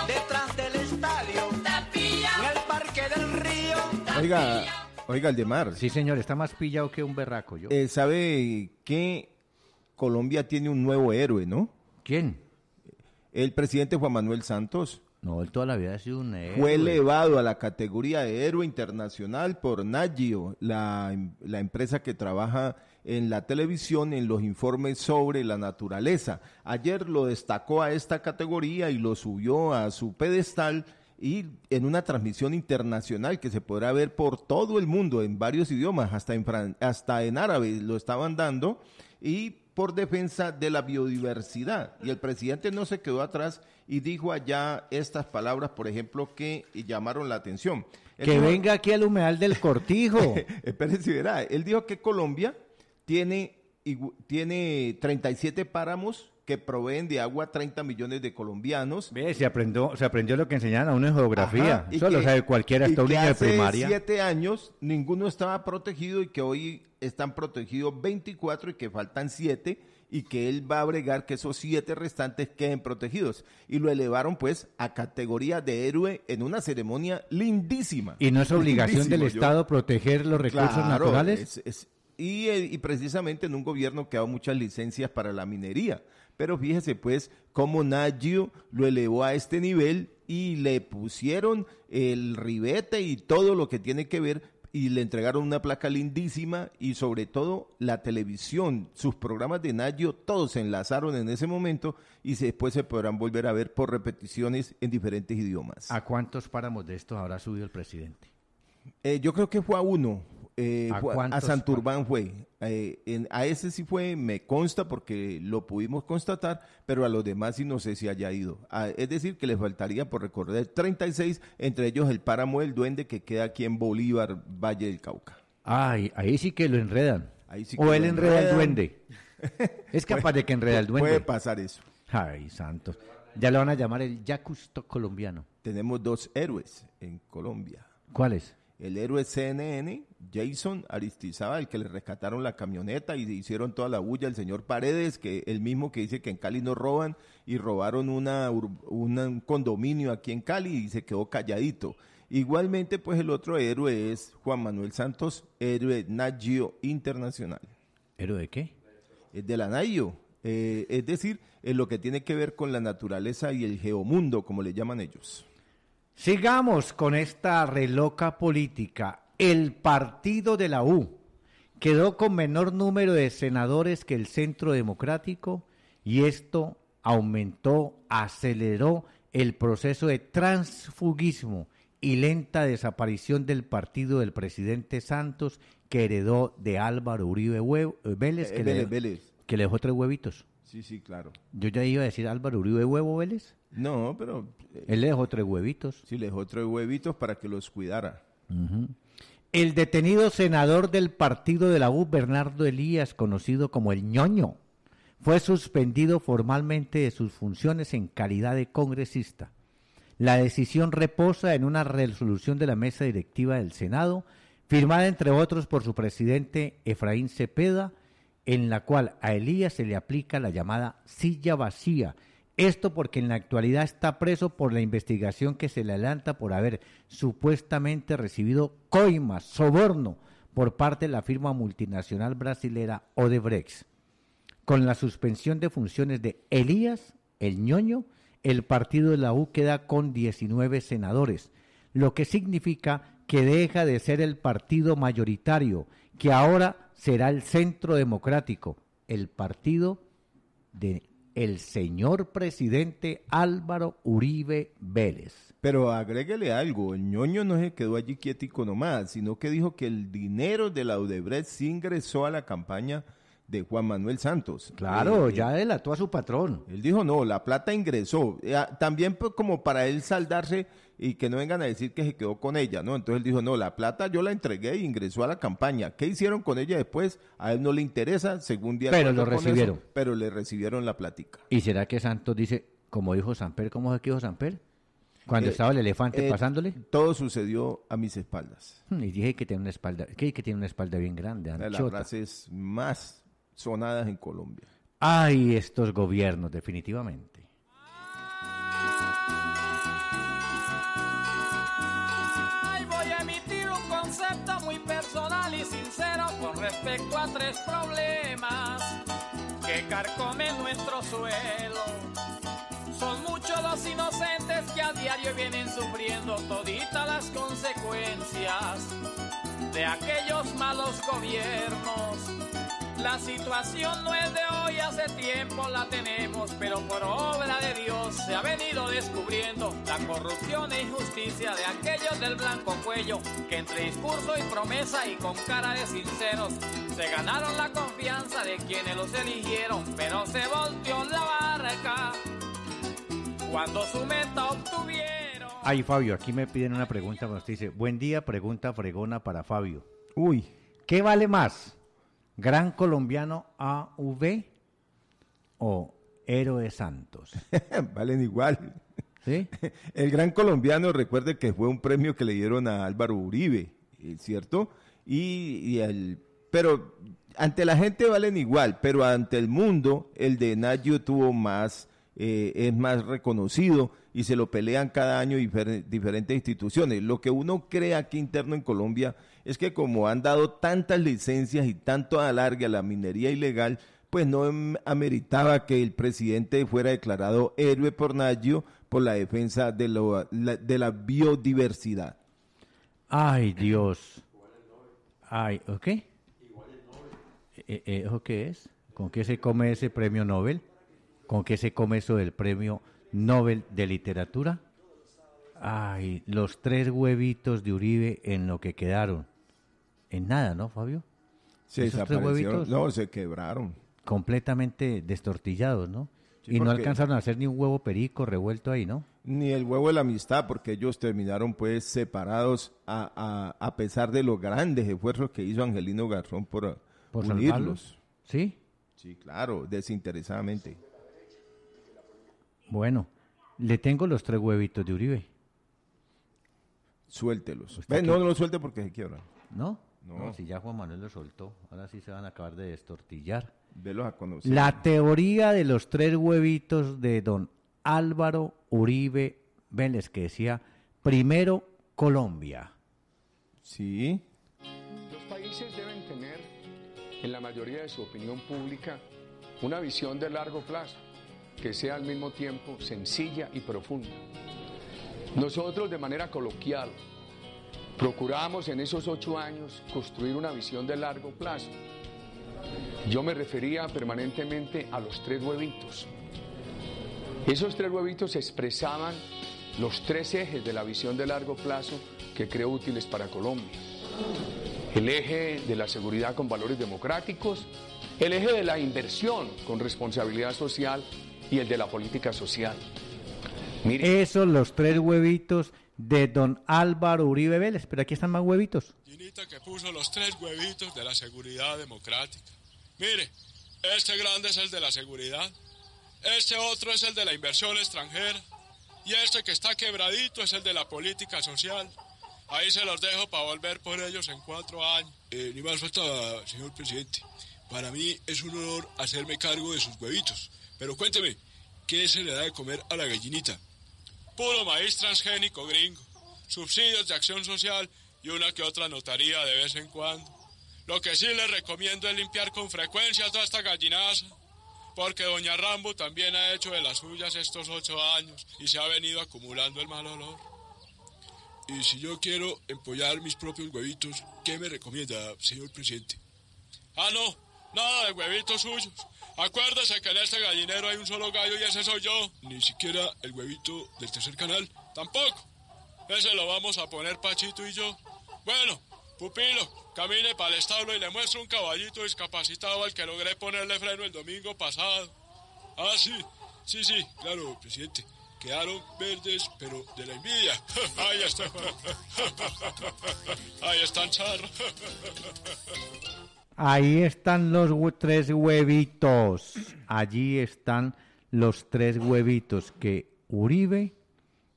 Detrás del estadio, En el parque del río, Oiga, oiga, el de mar. Sí, señor, está más pillado que un berraco yo. Eh, ¿Sabe que Colombia tiene un nuevo héroe, no? ¿Quién? El presidente Juan Manuel Santos. No, él toda la vida ha sido un héroe. Fue elevado a la categoría de héroe internacional por Nagio, la, em, la empresa que trabaja en la televisión en los informes sobre la naturaleza. Ayer lo destacó a esta categoría y lo subió a su pedestal y en una transmisión internacional que se podrá ver por todo el mundo en varios idiomas, hasta en, hasta en árabe lo estaban dando y por defensa de la biodiversidad. Y el presidente no se quedó atrás y dijo allá estas palabras, por ejemplo, que llamaron la atención. que venga aquí al humedal del cortijo. Espérense, verá. Él dijo que Colombia tiene, tiene 37 páramos que proveen de agua a 30 millones de colombianos. Ve, se aprendió, se aprendió lo que enseñaron a uno en geografía. Solo sabe cualquiera, hasta un niño de primaria. Hace siete años ninguno estaba protegido y que hoy están protegidos 24 y que faltan siete y que él va a bregar que esos siete restantes queden protegidos. Y lo elevaron pues a categoría de héroe en una ceremonia lindísima. Y no es obligación del Estado proteger los recursos naturales. Es, es, eh, y, precisamente en un gobierno que ha dado muchas licencias para la minería. Pero fíjese pues cómo Nagio lo elevó a este nivel y le pusieron el ribete y todo lo que tiene que ver y le entregaron una placa lindísima y sobre todo la televisión, sus programas de Nagio, todos se enlazaron en ese momento y después se podrán volver a ver por repeticiones en diferentes idiomas. ¿A cuántos páramos de estos habrá subido el presidente? Eh, yo creo que fue a uno, eh, ¿A, Santurbán fue. Eh, a ese sí fue, me consta porque lo pudimos constatar, pero a los demás sí no sé si haya ido. Ah, es decir, que le faltaría por recorrer, 36, entre ellos el páramo del duende que queda aquí en Bolívar, Valle del Cauca. Ay, ahí sí que lo enredan. o él enreda al duende. es capaz de que enreda al duende. Puede pasar eso. Ay, santos. Ya lo van a llamar el Yacusto colombiano. Tenemos dos héroes en Colombia. ¿Cuáles? El héroe CNN Jason el que le rescataron la camioneta y hicieron toda la bulla, el señor Paredes, que el mismo que dice que en Cali no roban y robaron un condominio aquí en Cali y se quedó calladito. Igualmente, pues el otro héroe es Juan Manuel Santos, héroe Nagio Internacional. ¿Héroe de qué? Es de la Nagio. Eh, es decir, es lo que tiene que ver con la naturaleza y el geomundo, como le llaman ellos. Sigamos con esta reloca política el partido de la U quedó con menor número de senadores que el Centro Democrático y esto aumentó, aceleró el proceso de transfugismo y lenta desaparición del partido del presidente Santos que heredó de Álvaro Uribe eh, eh, Vélez, que, le dejó, tres huevitos. Sí, sí, claro. Yo ya iba a decir Álvaro Uribe Huevo Vélez. No, pero... Eh, Él le dejó tres huevitos. Sí, le dejó tres huevitos para que los cuidara. El detenido senador del partido de la U, Bernardo Elías, conocido como el ñoño, fue suspendido formalmente de sus funciones en calidad de congresista. La decisión reposa en una resolución de la mesa directiva del Senado, firmada entre otros por su presidente Efraín Cepeda, en la cual a Elías se le aplica la llamada silla vacía, esto porque en la actualidad está preso por la investigación que se le adelanta por haber supuestamente recibido coimas, soborno por parte de la firma multinacional brasilera Odebrecht. Con la suspensión de funciones de Elías, el ñoño, el partido de la U queda con 19 senadores, lo que significa que deja de ser el partido mayoritario, que ahora será el centro democrático, el partido de el señor presidente Álvaro Uribe Vélez. Pero agréguele algo, ñoño no se quedó allí quietico nomás, sino que dijo que el dinero de la Odebrecht sí ingresó a la campaña de Juan Manuel Santos. Claro, ya eh, ya delató a su patrón. Él dijo, no, la plata ingresó. Eh, también pues, como para él saldarse y que no vengan a decir que se quedó con ella, ¿no? Entonces él dijo, no, la plata yo la entregué e ingresó a la campaña. ¿Qué hicieron con ella después? A él no le interesa, según día. Pero lo recibieron. pero le recibieron la plática. ¿Y será que Santos dice, como dijo Samper, cómo es dijo Samper? Cuando eh, estaba el elefante eh, pasándole. Todo sucedió a mis espaldas. Hmm, y dije que tiene una espalda, que, que tiene una espalda bien grande. Anchota. De las frases más sonadas en Colombia. Hay estos gobiernos, definitivamente. respecto a tres problemas que carcomen nuestro suelo. Son muchos los inocentes que a diario vienen sufriendo toditas las consecuencias de aquellos malos gobiernos la situación no es de hoy, hace tiempo la tenemos, pero por obra de Dios se ha venido descubriendo la corrupción e injusticia de aquellos del blanco cuello, que entre discurso y promesa y con cara de sinceros, se ganaron la confianza de quienes los eligieron, pero se volteó la barca cuando su meta obtuvieron. Ay, Fabio, aquí me piden una pregunta, nos dice, buen día, pregunta fregona para Fabio. Uy. ¿Qué vale más? Gran Colombiano AV o Héroe Santos. Valen igual. El Gran Colombiano, recuerde que fue un premio que le dieron a Álvaro Uribe, eh, ¿cierto? Y, el, pero ante la gente valen igual, pero ante el mundo el de Nayo tuvo más, eh, es más reconocido y se lo pelean cada año diferentes instituciones. Lo que uno cree aquí interno en Colombia es que como han dado tantas licencias y tanto alargue a la minería ilegal, pues no em, ameritaba que el presidente fuera declarado héroe por Nayo por la defensa de, la, de la biodiversidad. Ay, Dios. Ay, ¿ok? Eh, eh, ¿Eso qué es? ¿Con qué se come ese premio Nobel? ¿Con qué se come eso del premio Nobel de literatura? Ay, los tres huevitos de Uribe en lo que quedaron en nada, ¿no, Fabio? Sí, Esos no, se quebraron. Completamente destortillados, ¿no? y no alcanzaron a hacer ni un huevo perico revuelto ahí, ¿no? Ni el huevo de la amistad, porque ellos terminaron pues separados a, pesar de los grandes esfuerzos que hizo Angelino Garzón por, por unirlos. ¿Sí? Sí, claro, desinteresadamente. Bueno, le tengo los tres huevitos de Uribe. Suéltelos. no, no los suelte porque se quiebran. ¿No? No. si ya Juan Manuel lo soltó, ahora sí se van a acabar de destortillar. La teoría de los tres huevitos de don Álvaro Uribe Vélez, que decía, primero Colombia. Sí. Los países deben tener, en la mayoría de su opinión pública, una visión de largo plazo, que sea al mismo tiempo sencilla y profunda. Nosotros de manera coloquial Procuramos en esos ocho años construir una visión de largo plazo. Yo me refería permanentemente a los tres huevitos. Esos tres huevitos expresaban los tres ejes de la visión de largo plazo que creo útiles para Colombia. El eje de la seguridad con valores democráticos, el eje de la inversión con responsabilidad social y el de la política social. Mire. Esos los tres huevitos de don Álvaro Uribe Vélez. Pero aquí están más huevitos. Ginita que puso los tres huevitos de la seguridad democrática. Mire, este grande es el de la seguridad, este otro es el de la inversión extranjera y este que está quebradito es el de la política social. Ahí se los dejo para volver por ellos en cuatro años. Eh, ni más falta, señor presidente. Para mí es un honor hacerme cargo de sus huevitos. Pero cuénteme, ¿qué se le da de comer a la gallinita? Puro maíz transgénico gringo, subsidios de acción social y una que otra notaría de vez en cuando. Lo que sí les recomiendo es limpiar con frecuencia toda esta gallinaza, porque doña Rambo también ha hecho de las suyas estos ocho años y se ha venido acumulando el mal olor. Y si yo quiero empollar mis propios huevitos, ¿qué me recomienda, señor presidente? Ah, no, nada de huevitos suyos. Acuérdese que en este gallinero hay un solo gallo y ese soy yo. Ni siquiera el huevito del tercer canal. Tampoco. Ese lo vamos a poner Pachito y yo. Bueno, pupilo, camine para el establo y le muestro un caballito discapacitado al que logré ponerle freno el domingo pasado. Ah, sí, sí, sí, claro, presidente. Quedaron verdes, pero de la envidia. Ahí está. Ahí están charros. Ahí están los tres huevitos. Allí están los tres huevitos que Uribe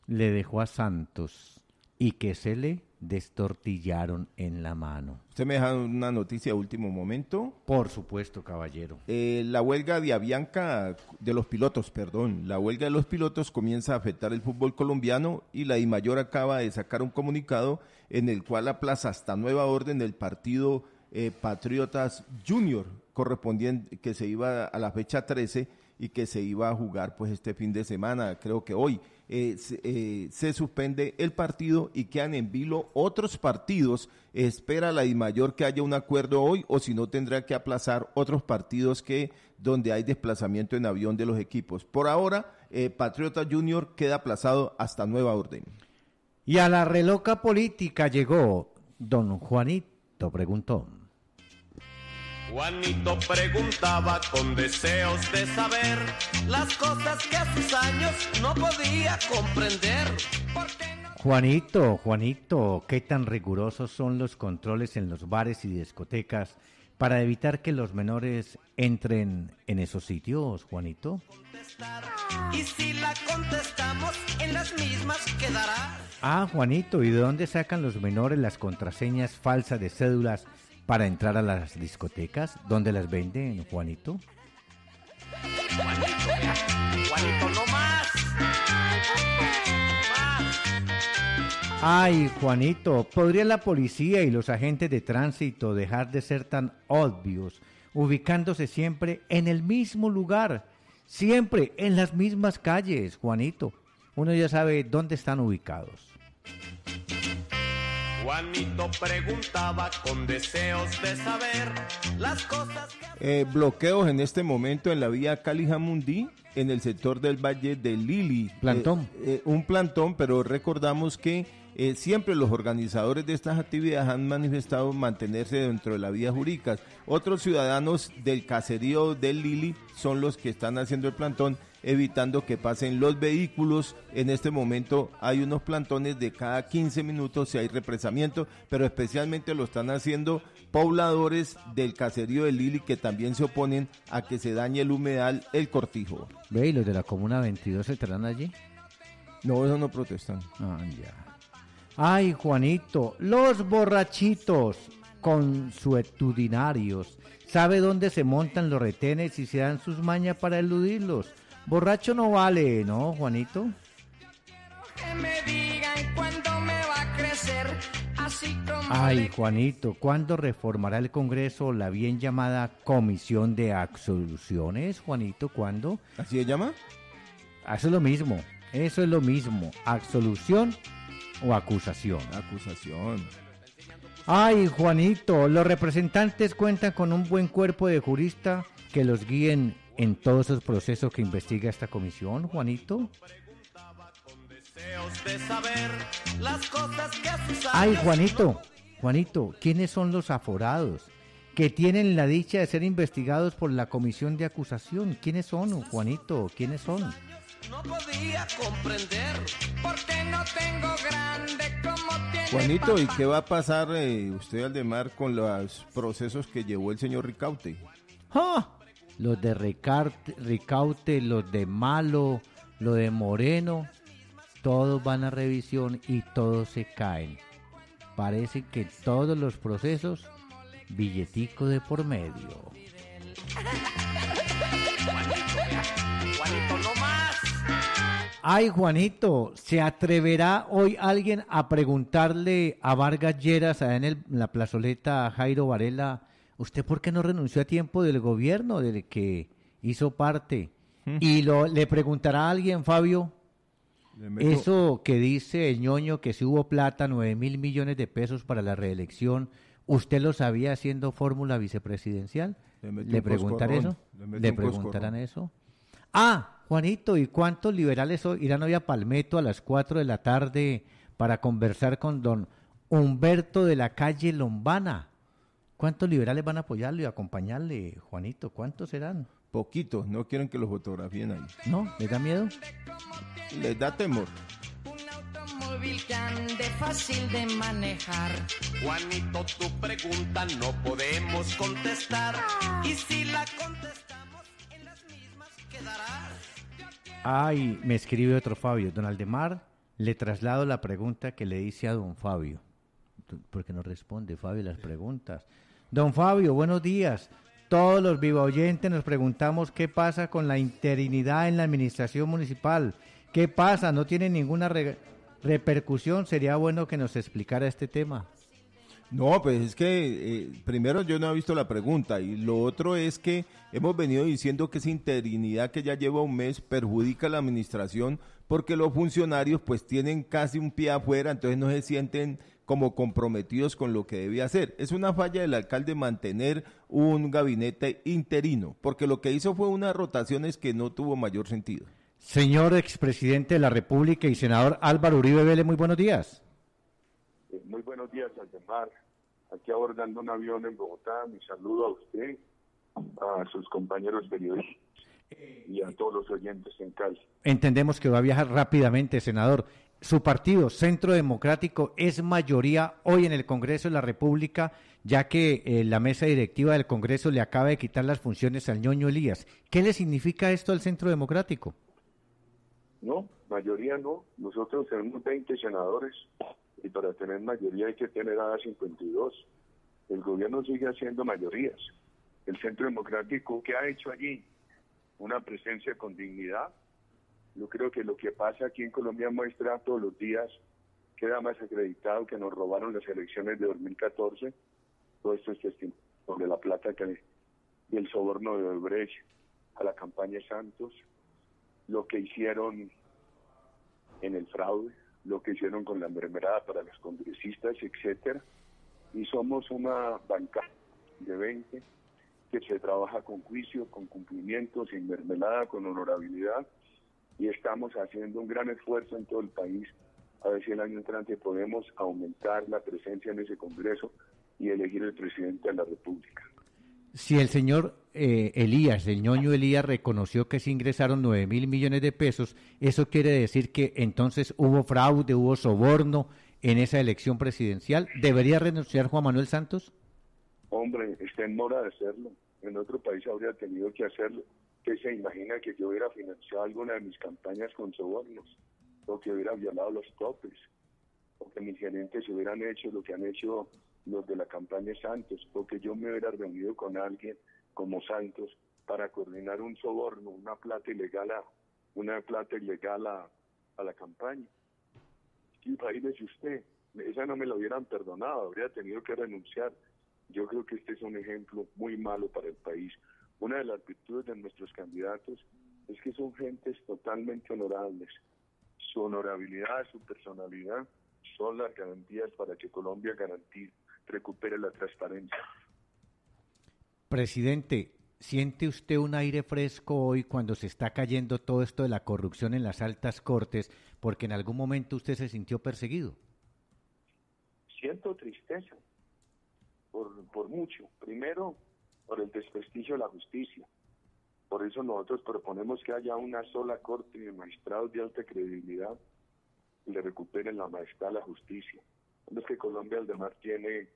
le dejó a Santos y que se le destortillaron en la mano. ¿Usted me deja una noticia último momento? Por supuesto, caballero. Eh, la huelga de Avianca, de los pilotos, perdón, la huelga de los pilotos comienza a afectar el fútbol colombiano y la DIMAYOR acaba de sacar un comunicado en el cual aplaza hasta nueva orden el partido eh, Patriotas Junior, correspondiente, que se iba a la fecha 13 y que se iba a jugar pues este fin de semana, creo que hoy. Eh, eh, se, suspende el partido y quedan en vilo otros partidos. Espera la mayor que haya un acuerdo hoy o si no tendrá que aplazar otros partidos que donde hay desplazamiento en avión de los equipos. Por ahora, Patriotas Junior queda aplazado hasta nueva orden. Y a la reloca política llegó don Juanito, preguntó. Juanito preguntaba con deseos de saber las cosas que a sus años no podía comprender. Juanito, Juanito, ¿qué tan rigurosos son los controles en los bares y discotecas para evitar que los menores entren en esos sitios, Juanito? Y si la contestamos, en las mismas quedará. Ah, Juanito, ¿y de dónde sacan los menores las contraseñas falsas de cédulas para entrar a las discotecas donde las venden, Juanito? Juanito, no Ay, Juanito, ¿podría la policía y los agentes de tránsito dejar de ser tan obvios, ubicándose siempre en el mismo lugar, siempre en las mismas calles, Juanito? Uno ya sabe dónde están ubicados. Juanito preguntaba con deseos de saber las cosas que... Eh, bloqueos en este momento en la vía Cali-Jamundí, en el sector del Valle de Lili. Eh, plantón. Eh, un plantón, pero recordamos que siempre los organizadores de estas actividades han manifestado mantenerse dentro de la vía Juricas. Otros ciudadanos del caserío de Lili son los que están haciendo el plantón evitando que pasen los vehículos. En este momento hay unos plantones de cada 15 minutos si hay represamiento, pero especialmente lo están haciendo pobladores del caserío de Lili que también se oponen a que se dañe el humedal, el cortijo. ¿Ve? ¿Y los de la Comuna 22 estarán allí? No, eso no protestan. Ah, ya. Ay, Juanito, los borrachitos consuetudinarios. ¿Sabe dónde se montan los retenes y se dan sus mañas para eludirlos? Borracho no vale, ¿no, Juanito? Ay, Juanito, ¿cuándo reformará el Congreso la bien llamada Comisión de Absoluciones? Juanito, ¿cuándo? ¿Así se llama? Ah, eso es lo mismo, eso es lo mismo, absolución o acusación. Acusación. Ay, Juanito, los representantes cuentan con un buen cuerpo de juristas que los guíen en todos esos procesos que investiga esta comisión, Juanito? Ay, Juanito, Juanito, ¿quiénes son los aforados que tienen la dicha de ser investigados por la comisión de acusación? ¿Quiénes son, Juanito? ¿Quiénes son? Juanito, ¿y qué va a pasar eh, usted al de mar con los procesos que llevó el señor Ricaute? ¡Ah! los de Ricaute, los de Malo, los de Moreno, todos van a revisión y todos se caen. Parece que todos los procesos, billetico de por medio. Ay, Juanito, ¿se atreverá hoy alguien a preguntarle a Vargas Lleras, en, en la plazoleta a Jairo Varela, ¿usted por qué no renunció a tiempo del gobierno del que hizo parte? Y lo, le preguntará a alguien, Fabio, eso que dice el ñoño que si hubo plata, nueve mil millones de pesos para la reelección, ¿usted lo sabía haciendo fórmula vicepresidencial? ¿Le, eso? ¿Le, preguntarán eso? Ah, Juanito, ¿y cuántos liberales irán hoy a Palmetto a las 4 de la tarde para conversar con don Humberto de la calle Lombana? ¿Cuántos liberales van a apoyarle y acompañarle, Juanito? ¿Cuántos serán? Poquitos, no quieren que los fotografíen ahí. ¿No? ¿Les da miedo? Les da temor. Un automóvil fácil de manejar. Juanito, tu pregunta no podemos contestar. Y si la contestamos, en las mismas quedarás. Ay, me escribe otro Fabio. Don Aldemar, le traslado la pregunta que le hice a don Fabio. Porque no responde Fabio las preguntas. Don Fabio, buenos días. Todos los viva oyentes nos preguntamos qué pasa con la interinidad en la administración municipal. ¿Qué pasa? ¿No tiene ninguna repercusión? Sería bueno que nos explicara este tema. No, pues es que eh, primero yo no he visto la pregunta y lo otro es que hemos venido diciendo que esa interinidad que ya lleva un mes perjudica a la administración porque los funcionarios pues tienen casi un pie afuera, entonces no se sienten como comprometidos con lo que debía hacer. Es una falla del alcalde mantener un gabinete interino, porque lo que hizo fue unas rotaciones que no tuvo mayor sentido. Señor expresidente de la República y senador Álvaro Uribe Vélez, muy buenos días. Eh, muy buenos días, Aldemar. Aquí abordando un avión en Bogotá, mi saludo a usted, a sus compañeros periodistas y a todos los oyentes en calle. Entendemos que va a viajar rápidamente, senador. Su partido, Centro Democrático, es mayoría hoy en el Congreso de la República, ya que eh, la mesa directiva del Congreso le acaba de quitar las funciones al ñoño Elías. ¿Qué le significa esto al Centro Democrático? No, mayoría no. Nosotros tenemos 20 senadores y para tener mayoría hay que tener a 52. El gobierno sigue haciendo mayorías. El Centro Democrático, ¿qué ha hecho allí? Una presencia con dignidad, yo creo que lo que pasa aquí en Colombia muestra todos los días, queda más acreditado que nos robaron las elecciones de 2014. Todo esto es testimonio sobre la plata que y el soborno de Odebrecht a la campaña Santos, lo que hicieron en el fraude, lo que hicieron con la mermelada para los congresistas, etcétera. Y somos una bancada de 20 que se trabaja con juicio, con cumplimiento, sin mermelada, con honorabilidad y estamos haciendo un gran esfuerzo en todo el país a decir si el año entrante podemos aumentar la presencia en ese Congreso y elegir el presidente de la República. Si el señor eh, Elías, el ñoño Elías, reconoció que se ingresaron 9 mil millones de pesos, ¿eso quiere decir que entonces hubo fraude, hubo soborno en esa elección presidencial? ¿Debería renunciar Juan Manuel Santos? Hombre, está en mora de hacerlo. En otro país habría tenido que hacerlo que se imagina que yo hubiera financiado alguna de mis campañas con sobornos, o que hubiera violado los topes, o que mis gerentes hubieran hecho lo que han hecho los de la campaña Santos, o que yo me hubiera reunido con alguien como Santos para coordinar un soborno, una plata ilegal a, una plata ilegal a, a la campaña. Y es usted, esa no me la hubieran perdonado, habría tenido que renunciar. Yo creo que este es un ejemplo muy malo para el país, una de las virtudes de nuestros candidatos es que son gentes totalmente honorables. Su honorabilidad, su personalidad son las garantías para que Colombia garantice, recupere la transparencia. Presidente, ¿siente usted un aire fresco hoy cuando se está cayendo todo esto de la corrupción en las altas cortes? Porque en algún momento usted se sintió perseguido. Siento tristeza, por, por mucho. Primero, por el desprestigio de la justicia. Por eso nosotros proponemos que haya una sola corte de magistrados de alta credibilidad y le recuperen la majestad a la justicia. Es que Colombia, mar tiene,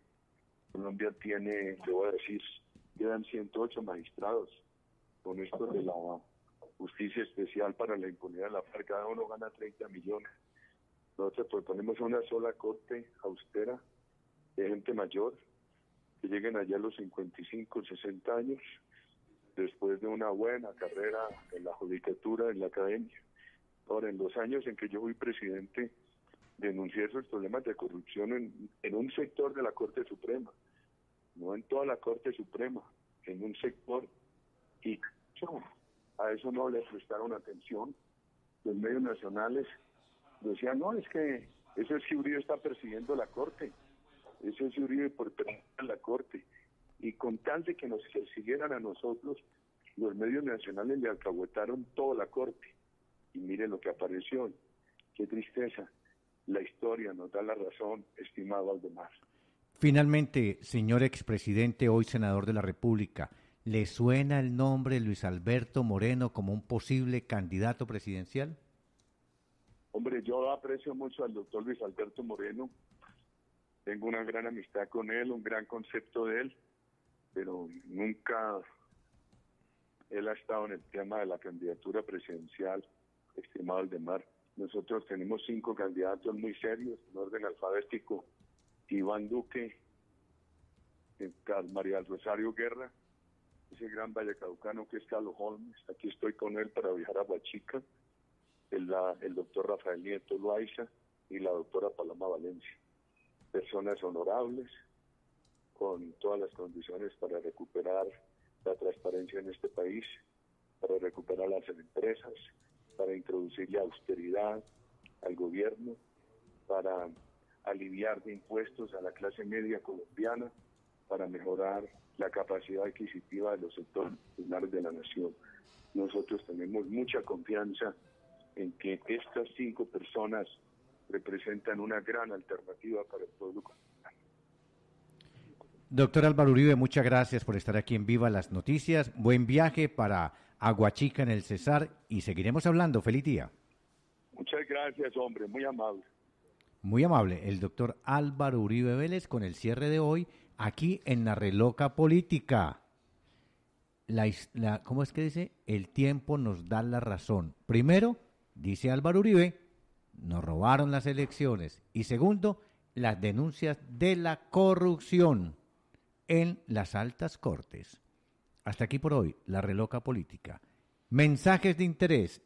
Colombia tiene, te voy a decir, quedan 108 magistrados con esto de la justicia especial para la impunidad de la FARC, cada uno gana 30 millones. Nosotros proponemos una sola corte austera de gente mayor, que lleguen allá a los 55, 60 años, después de una buena carrera en la judicatura, en la academia. Ahora, en los años en que yo fui presidente, denuncié esos problemas de corrupción en, un sector de la Corte Suprema, no en toda la Corte Suprema, en un sector. Y a eso no le prestaron atención. Los medios nacionales decían, no, es que eso es que Uribe está persiguiendo la Corte. Eso se Uribe por a la Corte. Y con tal de que nos persiguieran a nosotros, los medios nacionales le alcahuetaron toda la Corte. Y mire lo que apareció. Qué tristeza. La historia nos da la razón, estimado Aldemar. Finalmente, señor expresidente, hoy senador de la República, ¿le suena el nombre Luis Alberto Moreno como un posible candidato presidencial? Hombre, yo aprecio mucho al doctor Luis Alberto Moreno, tengo una gran amistad con él, un gran concepto de él, pero nunca él ha estado en el tema de la candidatura presidencial, estimado Aldemar. Nosotros tenemos cinco candidatos muy serios, en orden alfabético, Iván Duque, María Rosario Guerra, ese gran vallecaucano que es Carlos Holmes, aquí estoy con él para viajar a Huachica, el, el doctor Rafael Nieto Loaiza y la doctora Paloma Valencia personas honorables, con todas las condiciones para recuperar la transparencia en este país, para recuperar las empresas, para introducir la austeridad al gobierno, para aliviar de impuestos a la clase media colombiana, para mejorar la capacidad adquisitiva de los sectores de la nación. Nosotros tenemos mucha confianza en que estas cinco personas representan una gran alternativa para el pueblo colombiano. Doctor Álvaro Uribe, muchas gracias por estar aquí en Viva las Noticias. Buen viaje para Aguachica en el Cesar y seguiremos hablando. Feliz día. Muchas gracias, hombre. Muy amable. Muy amable. El doctor Álvaro Uribe Vélez con el cierre de hoy aquí en la reloca política. la, ¿Cómo es que dice? El tiempo nos da la razón. Primero, dice Álvaro Uribe, nos robaron las elecciones. Y segundo, las denuncias de la corrupción en las altas cortes. Hasta aquí por hoy, la reloca política. Mensajes de interés